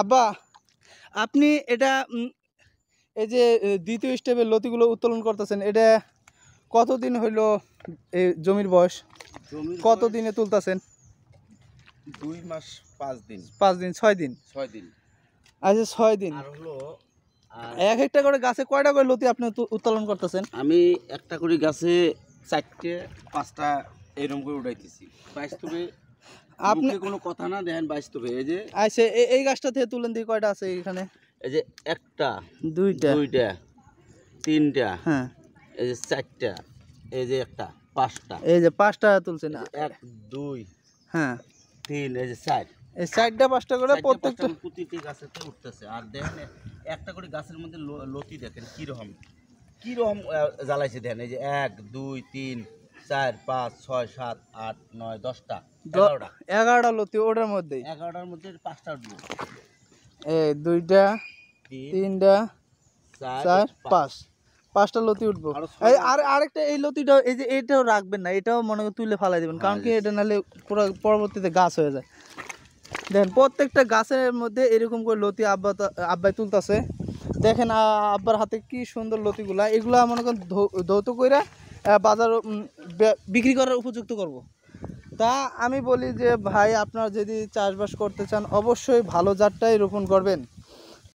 আব্বা আপনি এটা এই যে দ্বিতীয় স্টেপের লতিগুলো উত্তোলন করতেছেন এটা কতদিন হইল এই জমির বয়স কতদিনে তুলতেছেন দুই মাস পাঁচ দিন পাঁচ দিন ছয় দিন ছয় দিন আচ্ছা ছয় দিন এক একটা করে গাছে কয়টা করে লতি আপনি উত্তোলন করতেছেন আমি একটা করে গাছে চারটে পাঁচটা এরকম করে উঠাইতেছি বাইশ থেকে আপনি কোনো কথা না দেখেন বাইশ তো এই যে আচ্ছা এই গাছটা থেকে তুলেন দিয়ে কয়টা আছে এখানে এই যে একটা দুইটা দুইটা তিনটা হ্যাঁ এই যে চারটা এই যে একটা পাঁচটা এই যে পাঁচটা তুলছে না এক দুই হ্যাঁ তিন এই যে চার এই চারটা পাঁচটা করে প্রত্যেকটা প্রতিটি গাছেতে উঠতেছে আর দেখেন একটা করে গাছের মধ্যে লতি দেখেন কীরকম কীরকম জ্বালাইছে দেখেন এই যে এক দুই তিন চার পাঁচ ছয় সাত আট নয় দশটা এগারোটা এগারোটা লতি ওটার মধ্যে এগারোটার মধ্যে পাঁচটা উঠবো এ দুইটা তিনটা চার পাঁচ পাঁচটা লতি উঠবো আর আরেকটা এই লতিটা এই যে এটাও রাখবেন না এটাও মনে করি তুলে ফালাই দেবেন কারণ কি এটা নাহলে পুরো পরবর্তীতে গাছ হয়ে যায় দেখেন প্রত্যেকটা গাছের মধ্যে এরকম করে লতি আব্বা আব্বাই তুলতেছে দেখেন আব্বার হাতে কি সুন্দর লতিগুলা এগুলা মনে করেন ধৌত কইরা বাজার বিক্রি করার উপযুক্ত করব। তা আমি বলি যে ভাই আপনার যদি চাষবাস করতে চান অবশ্যই ভালো জাতটাই রোপণ করবেন